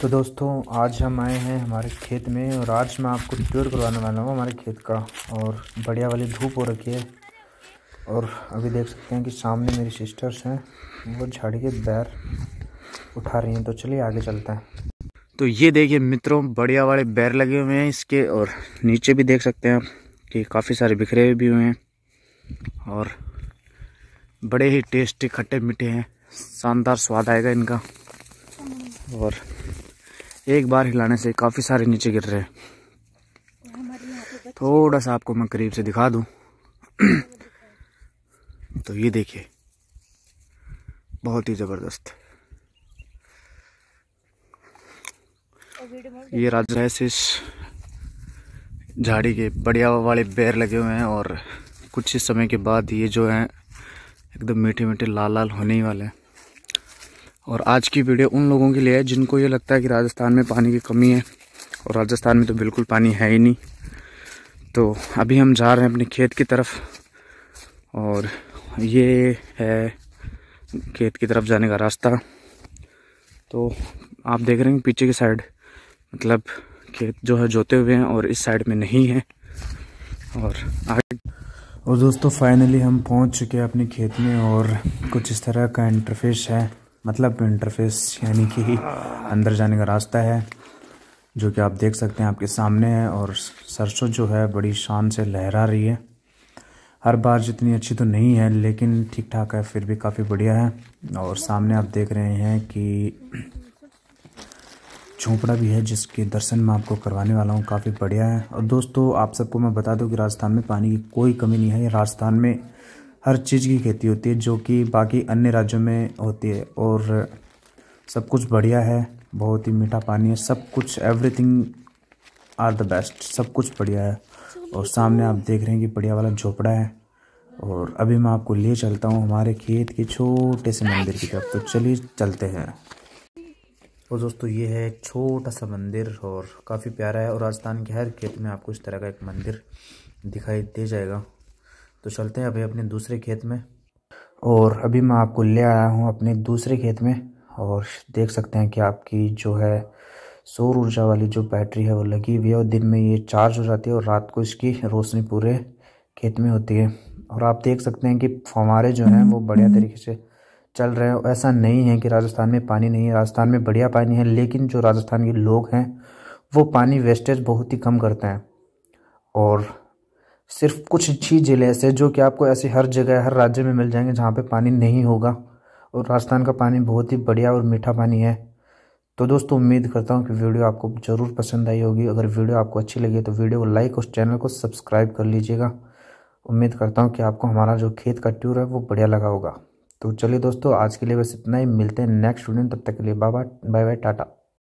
तो दोस्तों आज हम आए हैं हमारे खेत में और आज मैं आपको टूर करवाने वाला हूँ हमारे खेत का और बढ़िया वाली धूप हो रखी है और अभी देख सकते हैं कि सामने मेरी सिस्टर्स हैं वो झाड़ी के बैर उठा रही हैं तो चलिए आगे चलते हैं तो ये देखिए मित्रों बढ़िया वाले बैर लगे हुए हैं इसके और नीचे भी देख सकते हैं कि काफ़ी सारे बिखरे हुए भी हुए हैं और बड़े ही टेस्टी खट्टे मीठे हैं शानदार स्वाद आएगा इनका और एक बार हिलाने से काफ़ी सारे नीचे गिर रहे हैं थोड़ा सा आपको मैं करीब से दिखा दूं तो ये देखिए बहुत ही ज़बरदस्त ये राजरहसिस झाड़ी के बढ़िया वाले बेर लगे हुए हैं और कुछ ही समय के बाद ये जो हैं एकदम मीठे मीठे लाल लाल होने ही वाले हैं और आज की वीडियो उन लोगों के लिए है जिनको ये लगता है कि राजस्थान में पानी की कमी है और राजस्थान में तो बिल्कुल पानी है ही नहीं तो अभी हम जा रहे हैं अपने खेत की तरफ और ये है खेत की तरफ जाने का रास्ता तो आप देख रहे हैं पीछे की साइड मतलब खेत जो है जोते हुए हैं और इस साइड में नहीं है और आगे और दोस्तों फाइनली हम पहुंच चुके हैं अपने खेत में और कुछ इस तरह का इंटरफेस है मतलब इंटरफेस यानी कि अंदर जाने का रास्ता है जो कि आप देख सकते हैं आपके सामने है और सरसों जो है बड़ी शान से लहरा रही है हर बार जितनी अच्छी तो नहीं है लेकिन ठीक ठाक है फिर भी काफ़ी बढ़िया है और सामने आप देख रहे हैं कि झोंपड़ा भी है जिसके दर्शन मैं आपको करवाने वाला हूँ काफ़ी बढ़िया है और दोस्तों आप सबको मैं बता दूँ कि राजस्थान में पानी की कोई कमी नहीं है राजस्थान में हर चीज़ की खेती होती है जो कि बाकी अन्य राज्यों में होती है और सब कुछ बढ़िया है बहुत ही मीठा पानी है सब कुछ एवरीथिंग आर द बेस्ट सब कुछ बढ़िया है और सामने आप देख रहे हैं कि बढ़िया वाला झोपड़ा है और अभी मैं आपको ले चलता हूँ हमारे खेत के छोटे से मंदिर की तरफ तो चलिए चलते हैं और दोस्तों ये है एक छोटा सा मंदिर और काफ़ी प्यारा है और राजस्थान के हर खेत में आपको इस तरह का एक मंदिर दिखाई दे जाएगा तो चलते हैं अभी अपने दूसरे खेत में और अभी मैं आपको ले आया हूँ अपने दूसरे खेत में और देख सकते हैं कि आपकी जो है सौर ऊर्जा वाली जो बैटरी है वो लगी हुई है और दिन में ये चार्ज हो जाती है और रात को इसकी रोशनी पूरे खेत में होती है और आप देख सकते हैं कि फवारे जो हैं वो बढ़िया हम्म। तरीके से चल रहे हैं और ऐसा नहीं है कि राजस्थान में पानी नहीं है राजस्थान में बढ़िया पानी है लेकिन जो राजस्थान के लोग हैं वो पानी वेस्टेज बहुत ही कम करते हैं और सिर्फ कुछ ही ज़िले ऐसे जो कि आपको ऐसे हर जगह हर राज्य में मिल जाएंगे जहाँ पे पानी नहीं होगा और राजस्थान का पानी बहुत ही बढ़िया और मीठा पानी है तो दोस्तों उम्मीद करता हूँ कि वीडियो आपको ज़रूर पसंद आई होगी अगर वीडियो आपको अच्छी लगी तो वीडियो को लाइक और चैनल को सब्सक्राइब कर लीजिएगा उम्मीद करता हूँ कि आपको हमारा जो खेत का ट्यूर है वो बढ़िया लगा होगा तो चलिए दोस्तों आज के लिए बस इतना ही मिलते हैं नेक्स्ट वीडियो तब तक के लिए बाबा बाय बाय टाटा